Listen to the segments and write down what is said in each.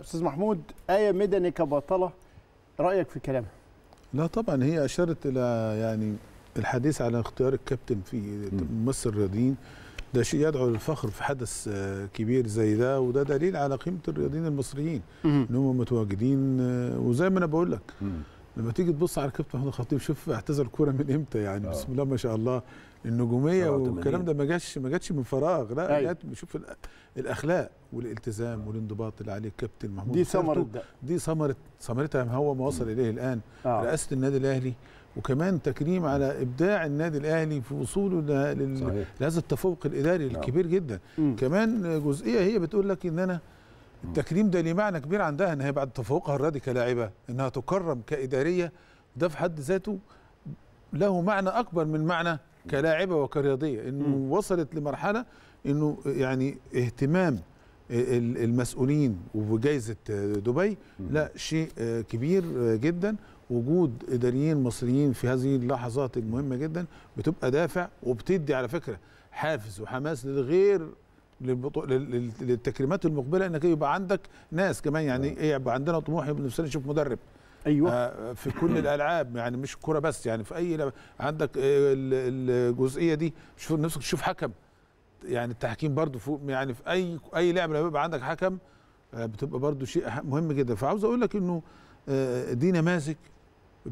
استاذ محمود ايه مدني كبطله رايك في كلامها لا طبعا هي اشارت الى يعني الحديث على اختيار الكابتن في ممثل الرياضيين ده شيء يدعو للفخر في حدث كبير زي ده وده دليل على قيمه الرياضيين المصريين ان هم متواجدين آه، وزي ما انا بقول لك لما تيجي تبص على الكابتن محمود الخطيب شوف اعتزل الكوره من امتى يعني أوه. بسم الله ما شاء الله النجوميه والكلام ده ما جاش ما جاتش من فراغ لا أيوه. جات شوف الاخلاق والالتزام والانضباط اللي عليه الكابتن محمود دي ثمره دي ثمره ثمرتها هو ما وصل اليه الان أوه. رئاسه النادي الاهلي وكمان تكريم على ابداع النادي الاهلي في وصوله لهذا التفوق الاداري نعم. الكبير جدا كمان جزئيه هي بتقول لك ان انا التكريم ده ليه معنى كبير عندها ان هي بعد تفوقها الرياضي كلاعبه انها تكرم كاداريه ده في حد ذاته له معنى اكبر من معنى كلاعبه وكرياضيه انه م. وصلت لمرحله انه يعني اهتمام المسؤولين وجائزه دبي لا شيء كبير جدا وجود اداريين مصريين في هذه اللحظات المهمه جدا بتبقى دافع وبتدي على فكره حافز وحماس للغير للتكريمات المقبله انك يبقى عندك ناس كمان يعني آه. ايه يبقى عندنا طموح يبقى نفسنا نشوف مدرب ايوه آه، في كل الالعاب يعني مش كره بس يعني في اي لعبة عندك آه، الجزئيه دي شوف نفسك تشوف حكم يعني التحكيم برضو فوق يعني في اي اي لعبه لما يبقى عندك حكم بتبقى برضو شيء مهم جدا فعاوز اقول لك انه دي نماذج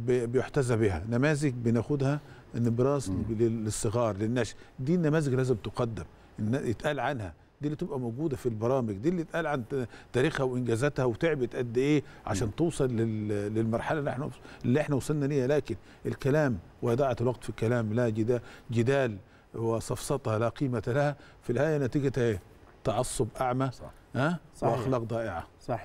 بيحتذى بها نماذج بناخدها براس للصغار للنشء دي النماذج لازم تقدم يتقال عنها دي اللي تبقى موجوده في البرامج دي اللي اتقال عن تاريخها وانجازاتها وتعبت قد ايه عشان توصل للمرحله اللي احنا اللي احنا وصلنا ليها لكن الكلام وإضاعة الوقت في الكلام لا جدال, جدال وصفصطه لا قيمه لها في الهايه نتيجتها ايه؟ تعصب اعمى صح. ها صحيح. واخلاق ضائعه صحيح